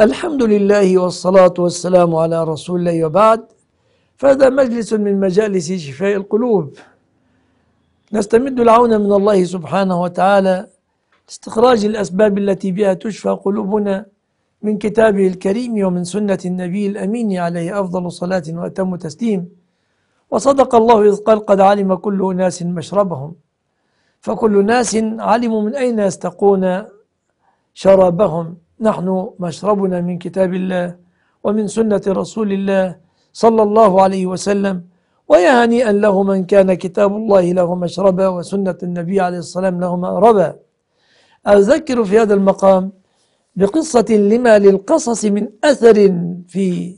الحمد لله والصلاة والسلام على رسول الله وبعد فهذا مجلس من مجالس شفاء القلوب نستمد العون من الله سبحانه وتعالى لاستخراج الأسباب التي بها تشفى قلوبنا من كتابه الكريم ومن سنة النبي الأمين عليه أفضل صلاة وأتم تسليم وصدق الله إذ قال قد علم كل أناس مشربهم فكل ناس علموا من أين يستقون شرابهم نحن مشربنا من كتاب الله ومن سنة رسول الله صلى الله عليه وسلم ويا هنيئا له من كان كتاب الله له مشربا وسنة النبي عليه والسلام له مأربا أذكر في هذا المقام بقصة لما للقصص من أثر في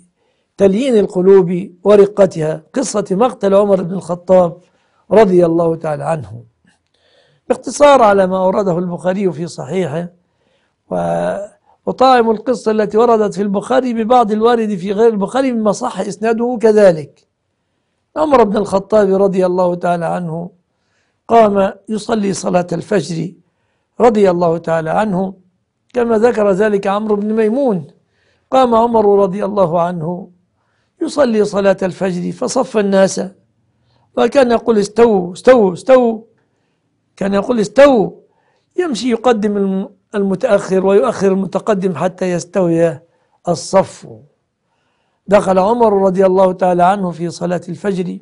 تليين القلوب ورقتها قصة مقتل عمر بن الخطاب رضي الله تعالى عنه باختصار على ما أورده البخاري في صحيحه و وطائم القصة التي وردت في البخاري ببعض الوارد في غير البخاري مما صح إسناده كذلك عمر بن الخطاب رضي الله تعالى عنه قام يصلي صلاة الفجر رضي الله تعالى عنه كما ذكر ذلك عمرو بن ميمون قام عمر رضي الله عنه يصلي صلاة الفجر فصف الناس وكان يقول استووا استووا استووا كان يقول استووا يمشي يقدم المتأخر ويؤخر المتقدم حتى يستوي الصف دخل عمر رضي الله تعالى عنه في صلاة الفجر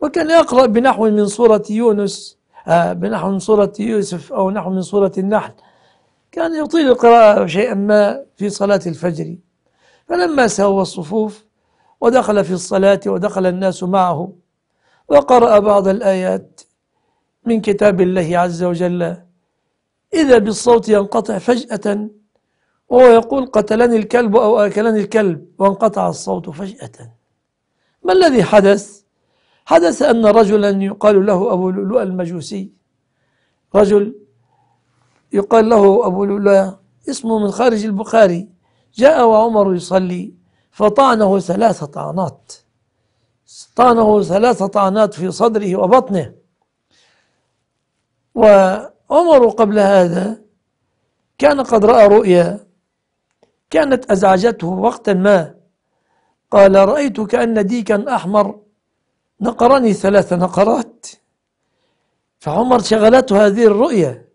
وكان يقرأ بنحو من سورة يونس آه، بنحو من سورة يوسف أو نحو من سورة النحل كان يطيل القراءة شيئا ما في صلاة الفجر فلما سوى الصفوف ودخل في الصلاة ودخل الناس معه وقرأ بعض الآيات من كتاب الله عز وجل إذا بالصوت ينقطع فجأة وهو يقول قتلني الكلب أو أكلني الكلب وانقطع الصوت فجأة ما الذي حدث؟ حدث أن رجلا يقال له أبو لؤلؤ المجوسي رجل يقال له أبو لؤلؤ اسمه من خارج البخاري جاء وعمر يصلي فطعنه ثلاث طعنات طعنه ثلاث طعنات في صدره وبطنه و عمر قبل هذا كان قد رأى رؤيا كانت أزعجته وقتا ما قال رأيت كأن ديكا أحمر نقرني ثلاث نقرات فعمر شغلته هذه الرؤية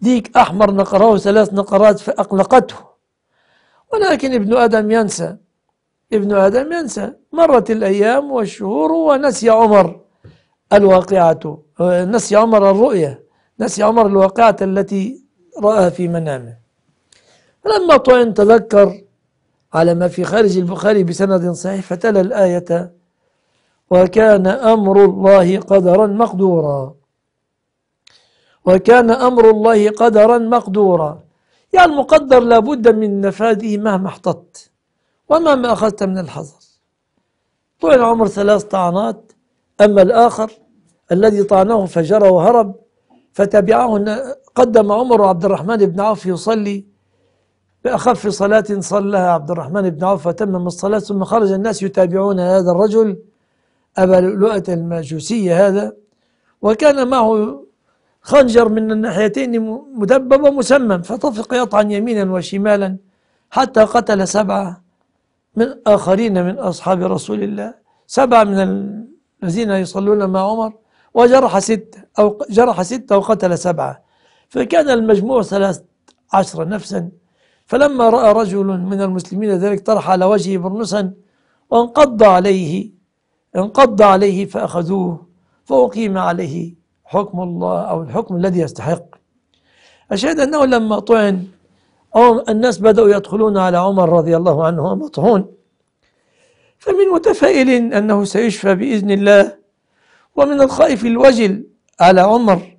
ديك أحمر نقره ثلاث نقرات فأقلقته ولكن ابن آدم ينسى ابن آدم ينسى مرت الأيام والشهور ونسي عمر الواقعة نسي عمر الرؤية نسي عمر الواقعة التي رآها في منامه فلما طعن تذكر على ما في خارج البخاري بسند صحيح فتلا الآية وكان أمر الله قدرا مقدورا وكان أمر الله قدرا مقدورا يعني المقدر لابد من نفاذه مهما احتطت ومهما أخذت من الحذر طعن عمر ثلاث طعنات أما الآخر الذي طعنه فجرى وهرب فتبعه قدم عمر عبد الرحمن بن عوف يصلي بأخف صلاة صلىها عبد الرحمن بن عوف فتمم الصلاة ثم خرج الناس يتابعون هذا الرجل أبا لؤلؤة الماجوسي هذا وكان معه خنجر من الناحيتين مدبب ومسمم فطفق يطعن يمينا وشمالا حتى قتل سبعة من آخرين من أصحاب رسول الله سبعة من الذين يصلون مع عمر وجرح ستة أو جرح ستة وقتل سبعة فكان المجموع ثلاث عشر نفسا فلما رأى رجل من المسلمين ذلك طرح على وجهه برنسا وانقض عليه انقض عليه فأخذوه فأقيم عليه حكم الله أو الحكم الذي يستحق أشهد أنه لما طعن أو الناس بدأوا يدخلون على عمر رضي الله عنه مطعون فمن متفائل أنه سيشفى بإذن الله ومن الخائف الوجل على عمر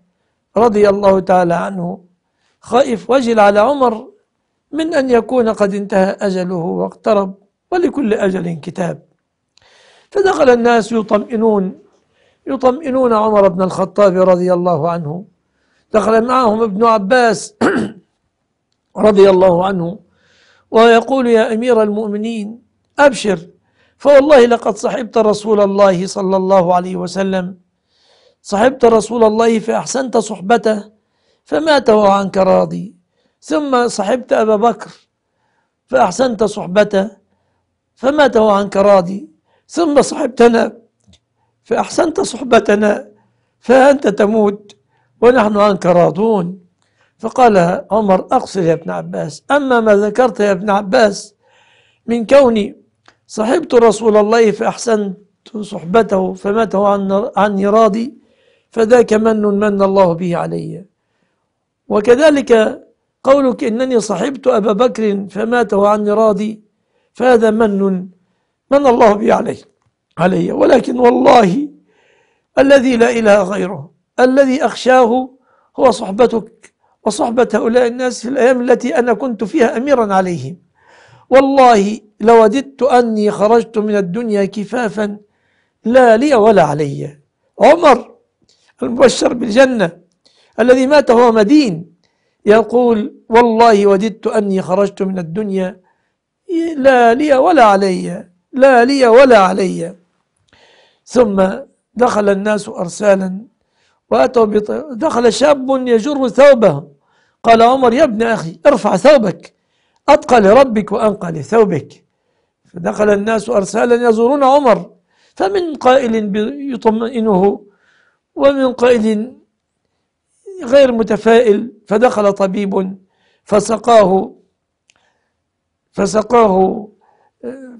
رضي الله تعالى عنه خائف وجل على عمر من أن يكون قد انتهى أجله واقترب ولكل أجل كتاب فدخل الناس يطمئنون يطمئنون عمر بن الخطاب رضي الله عنه دخل معهم ابن عباس رضي الله عنه ويقول يا أمير المؤمنين أبشر فوالله لقد صحبت رسول الله صلى الله عليه وسلم صحبت رسول الله فأحسنت صحبته فمات وهو عنك راضي ثم صحبت أبا بكر فأحسنت صحبته فمات وهو عنك راضي ثم صحبتنا فأحسنت صحبتنا فأنت تموت ونحن عنك راضون فقال عمر أقصر يا ابن عباس أما ما ذكرت يا ابن عباس من كوني صحبت رسول الله فأحسنت صحبته فمات عني راضي فذاك من من الله به علي وكذلك قولك إنني صحبت أبا بكر فمات عني راضي فهذا من من الله به علي علي ولكن والله الذي لا إله غيره الذي أخشاه هو صحبتك وصحبة هؤلاء الناس في الأيام التي أنا كنت فيها أميرا عليهم والله لوددت أني خرجت من الدنيا كفافا لا لي ولا علي عمر المبشر بالجنة الذي مات وهو مدين يقول والله وددت أني خرجت من الدنيا لا لي ولا علي لا لي ولا علي ثم دخل الناس أرسالا وأتوا دخل شاب يجر ثوبه قال عمر يا ابن أخي ارفع ثوبك أتقى لربك وأنقى لثوبك فدخل الناس أرسالا يزورون عمر فمن قائل يطمئنه ومن قائل غير متفائل فدخل طبيب فسقاه فسقاه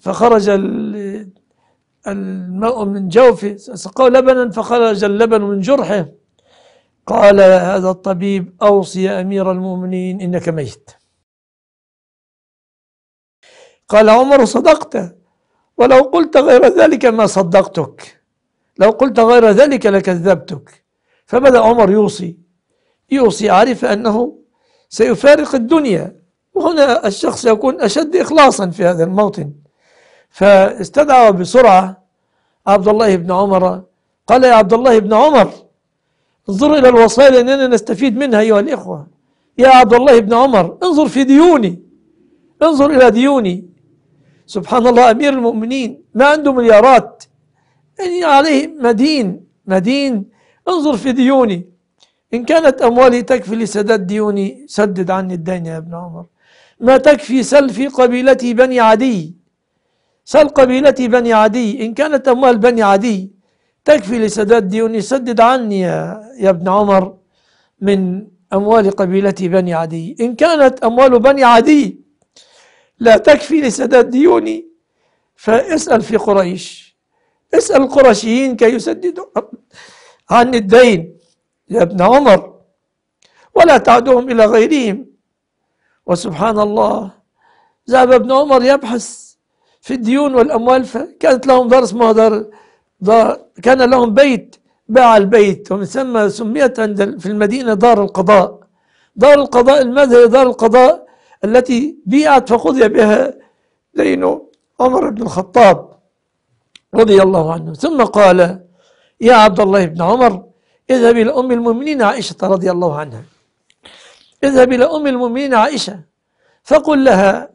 فخرج الماء من جوفه سقاه لبنا فخرج اللبن من جرحه قال هذا الطبيب أوصي أمير المؤمنين إنك ميت قال عمر صدقت ولو قلت غير ذلك ما صدقتك لو قلت غير ذلك لكذبتك فبدا عمر يوصي يوصي عرف انه سيفارق الدنيا وهنا الشخص يكون اشد اخلاصا في هذا الموطن فاستدعى بسرعه عبد الله بن عمر قال يا عبد الله بن عمر انظر الى الوصايا لاننا نستفيد منها ايها الاخوه يا عبد الله بن عمر انظر في ديوني انظر الى ديوني سبحان الله أمير المؤمنين ما عنده مليارات يعني عليه مدين مدين انظر في ديوني إن كانت أموالي تكفي لسداد ديوني سدد عني الدين يا ابن عمر ما تكفي سل في قبيلتي بني عدي سل قبيلتي بني عدي إن كانت أموال بني عدي تكفي لسداد ديوني سدد عني يا, يا ابن عمر من أموال قبيلتي بني عدي إن كانت أموال بني عدي لا تكفي لسداد ديوني فاسأل في قريش اسأل القرشيين كي يسددوا عن الدين يا ابن عمر ولا تعدهم إلى غيرهم وسبحان الله ذهب ابن عمر يبحث في الديون والأموال فكانت لهم دار اسمها دار, كان لهم بيت باع البيت ومن ثم سميت عند في المدينة دار القضاء دار القضاء الماذا دار القضاء التي بيعت فقضي بها دين عمر بن الخطاب رضي الله عنه ثم قال يا عبد الله بن عمر اذهب إلى أم المؤمنين عائشة رضي الله عنها اذهب إلى أم المؤمنين عائشة فقل لها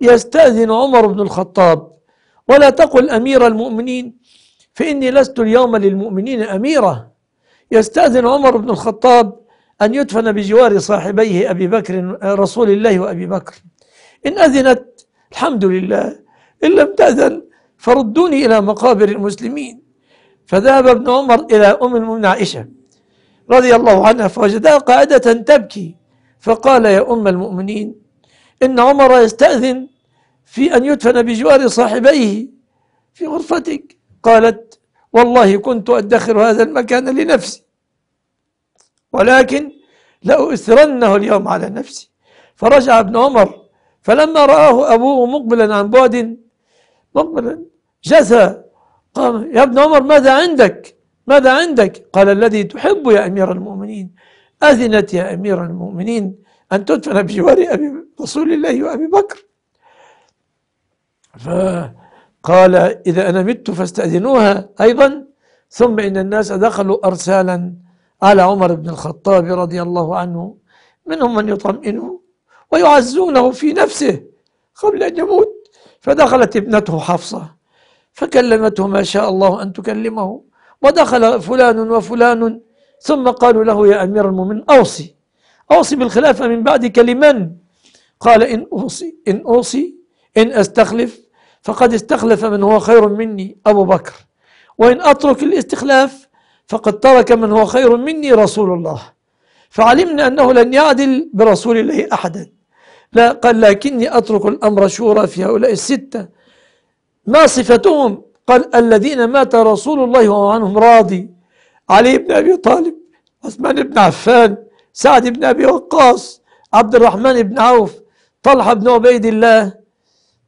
يستأذن عمر بن الخطاب ولا تقل أمير المؤمنين فإني لست اليوم للمؤمنين أميرة يستأذن عمر بن الخطاب أن يدفن بجوار صاحبيه أبي بكر رسول الله وأبي بكر إن أذنت الحمد لله إن لم تأذن فردوني إلى مقابر المسلمين فذهب ابن عمر إلى أم المؤمنين عائشة رضي الله عنها فوجدها قاعدة تبكي فقال يا أم المؤمنين إن عمر يستأذن في أن يدفن بجوار صاحبيه في غرفتك قالت والله كنت أدخر هذا المكان لنفسي ولكن لأؤثرنه اليوم على نفسي فرجع ابن عمر فلما رآه أبوه مقبلا عن بعد مقبلا جثى قال يا ابن عمر ماذا عندك ماذا عندك قال الذي تحب يا أمير المؤمنين أذنت يا أمير المؤمنين أن تدفن بجوار أبي رسول الله وأبي بكر فقال إذا أنا مت فاستأذنوها أيضا ثم إن الناس دخلوا أرسالا على عمر بن الخطاب رضي الله عنه منهم من يطمئنه ويعزونه في نفسه قبل أن يموت فدخلت ابنته حفصة فكلمته ما شاء الله أن تكلمه ودخل فلان وفلان ثم قالوا له يا أمير المؤمنين أوصي أوصي بالخلافة من بعدك لمن؟ قال إن أوصي إن أوصي إن أستخلف فقد استخلف من هو خير مني أبو بكر وإن أترك الاستخلاف فقد ترك من هو خير مني رسول الله فعلمنا أنه لن يعدل برسول الله أحدا لا قال لكني أترك الأمر شورى في هؤلاء الستة ما صفتهم قال الذين مات رسول الله وعنهم راضي علي بن أبي طالب عثمان بن عفان سعد بن أبي وقاص عبد الرحمن بن عوف طلحة بن عبيد الله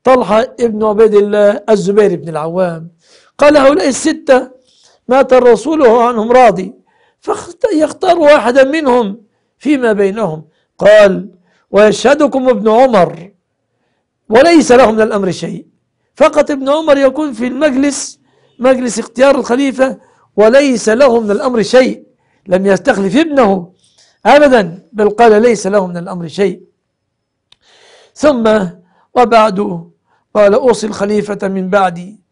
طلحة بن عبيد الله الزبير بن العوام قال هؤلاء الستة مات الرسول وهو عنهم راضي فيختار واحدا منهم فيما بينهم قال ويشهدكم ابن عمر وليس له من الأمر شيء فقط ابن عمر يكون في المجلس مجلس اختيار الخليفة وليس له من الأمر شيء لم يستخلف ابنه أبدا بل قال ليس له من الأمر شيء ثم وبعد قال أوصي الخليفة من بعدي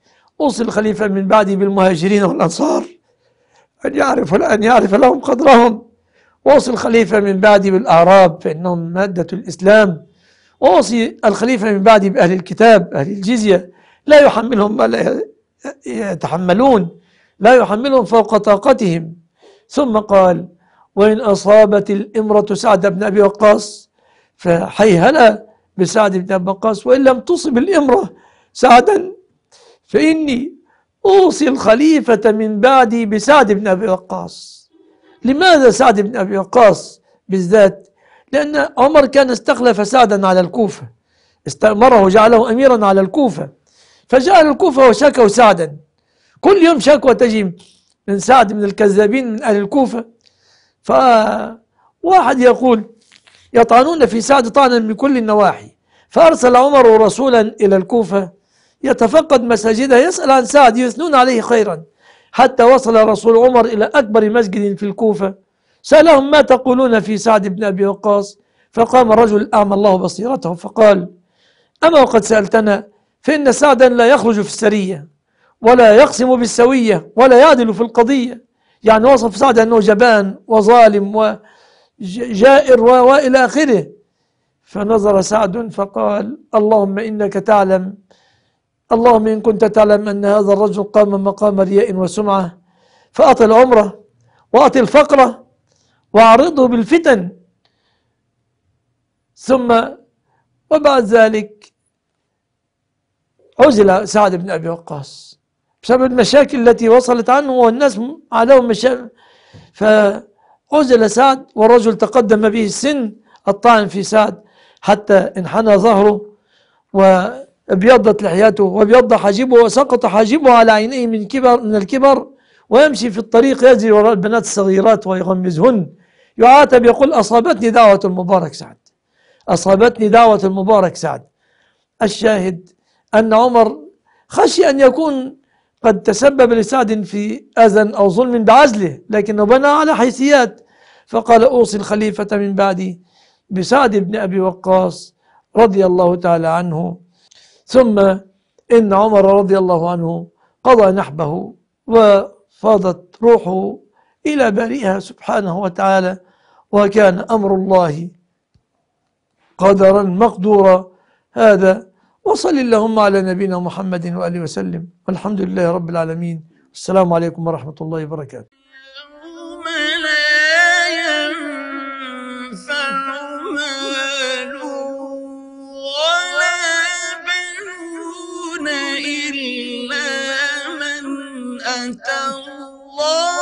أوصي الخليفة من بعدي بالمهاجرين والأنصار أن يعرف أن يعرف لهم قدرهم وأوصي الخليفة من بعدي بالأعراب فإنهم مادة الإسلام وأوصي الخليفة من بعدي بأهل الكتاب أهل الجزية لا يحملهم ما لا يتحملون لا يحملهم فوق طاقتهم ثم قال وإن أصابت الإمرة سعد بن أبي وقاص فحيهلا بسعد بن أبي وقاص وإن لم تصب الإمرة سعدا فإني أوصي الخليفة من بعدي بسعد بن أبي وقاص لماذا سعد بن أبي وقاص بالذات لأن عمر كان استخلف سعدا على الكوفة استأمره جعله أميرا على الكوفة فجاء الكوفة وشكوا سعدا كل يوم شكوى تجي من سعد من الكذابين من أهل الكوفة فواحد يقول يطعنون في سعد طعنا من كل النواحي فأرسل عمر رسولا إلى الكوفة يتفقد مساجده يسأل عن سعد يثنون عليه خيرا حتى وصل رسول عمر إلى أكبر مسجد في الكوفة سألهم ما تقولون في سعد بن أبي وقاص فقام رجل أعمى الله بصيرته فقال أما وقد سألتنا فإن سعدا لا يخرج في السرية ولا يقسم بالسوية ولا يعدل في القضية يعني وصف سعد أنه جبان وظالم وجائر وإلى آخره فنظر سعد فقال اللهم إنك تعلم اللهم إن كنت تعلم أن هذا الرجل قام مقام رياء وسمعة فأعط العمرة وأعط الفقرة وأعرضه بالفتن ثم وبعد ذلك عزل سعد بن أبي وقاص بسبب المشاكل التي وصلت عنه والناس عليهم مشاكل فعزل سعد والرجل تقدم به السن الطعن في سعد حتى انحنى ظهره و ابيضت لحيته وابيض حاجبه وسقط حاجبه على عينيه من كبر من الكبر ويمشي في الطريق يجري وراء البنات الصغيرات ويغمزهن يعاتب يقول أصابتني دعوة المبارك سعد أصابتني دعوة المبارك سعد الشاهد أن عمر خشي أن يكون قد تسبب لسعد في أذى أو ظلم بعزله لكنه بنى على حيثيات فقال أوصي الخليفة من بعدي بسعد بن أبي وقاص رضي الله تعالى عنه ثم إن عمر رضي الله عنه قضى نحبه وفاضت روحه إلى بريها سبحانه وتعالى وكان أمر الله قدرا مقدورا هذا وصل اللهم على نبينا محمد وآله وسلم والحمد لله رب العالمين السلام عليكم ورحمة الله وبركاته tão longe.